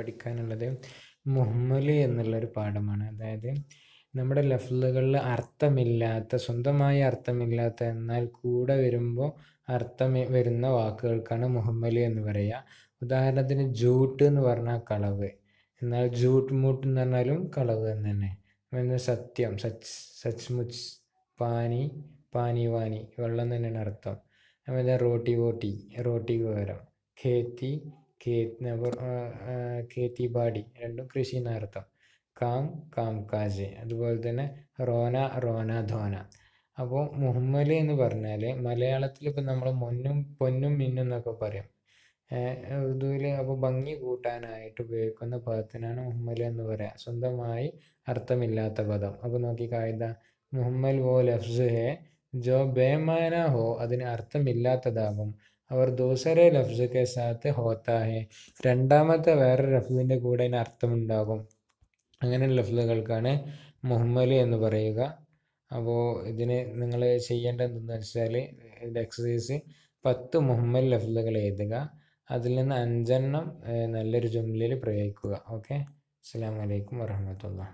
പഠിക്കാനുള്ളത് മുഹമ്മല് എന്നുള്ളൊരു പാഠമാണ് അതായത് നമ്മുടെ ലഫ്ലുകളിൽ അർത്ഥമില്ലാത്ത സ്വന്തമായി അർത്ഥമില്ലാത്ത എന്നാൽ കൂടെ വരുമ്പോൾ അർത്ഥം വരുന്ന വാക്കുകൾക്കാണ് മുഹമ്മല് എന്ന് പറയുക ഉദാഹരണത്തിന് ജൂട്ട് എന്ന് പറഞ്ഞാൽ കളവ് എന്നാൽ ജൂട്ട് മൂട്ട് എന്ന് പറഞ്ഞാലും കളവ് എന്ന് തന്നെ സത്യം സച്ച് സച്ച്മുച്ച് പാനി പാനി വാനി വെള്ളം തന്നെയാണ് അർത്ഥം അതുപോലെ റോട്ടി വോട്ടി റോട്ടി വിവരം ഖേത്തി കേത്തി ബാഡി രണ്ടും കൃഷി എന്നർത്ഥം കാം കാം കാജ് അതുപോലെ തന്നെ റോന റോന ധോന അപ്പോൾ മുഹമ്മലി എന്ന് പറഞ്ഞാൽ മലയാളത്തിൽ ഇപ്പം നമ്മൾ മൊന്നും പൊന്നും മിന്നും എന്നൊക്കെ പറയും ഉറുദുവിൽ അപ്പോൾ ഭംഗി കൂട്ടാനായിട്ട് ഉപയോഗിക്കുന്ന പദത്തിനാണ് മുഹമ്മലി എന്ന് പറയുക സ്വന്തമായി അർത്ഥമില്ലാത്ത പദം അപ്പോൾ നോക്കി കായിത മുഹമ്മൽ വോ ലഫ്സ് ഹെ ജോ ബേമാന ഹോ അതിന് അർത്ഥമില്ലാത്തതാകും അവർ ദൂസരെ ലഫ്സ് കെ സാത്ത് ഹോത്താ രണ്ടാമത്തെ വേറെ ലഫ്സിൻ്റെ കൂടെ അതിന് അർത്ഥമുണ്ടാകും അങ്ങനെ ലഫ്സുകൾക്കാണ് മുഹമ്മലി എന്ന് പറയുക അപ്പോൾ ഇതിന് നിങ്ങൾ ചെയ്യേണ്ടത് എന്തെന്ന് വെച്ചാൽ ഇതിൻ്റെ എക്സസൈസ് പത്ത് മുഹമ്മൽ ലഫ്സുകൾ എഴുതുക അതിൽ നിന്ന് അഞ്ചെണ്ണം നല്ലൊരു ജുംലയിൽ പ്രയോഗിക്കുക ഓക്കെ അസ്സാം വലൈക്കും വാഹമത്തല്ല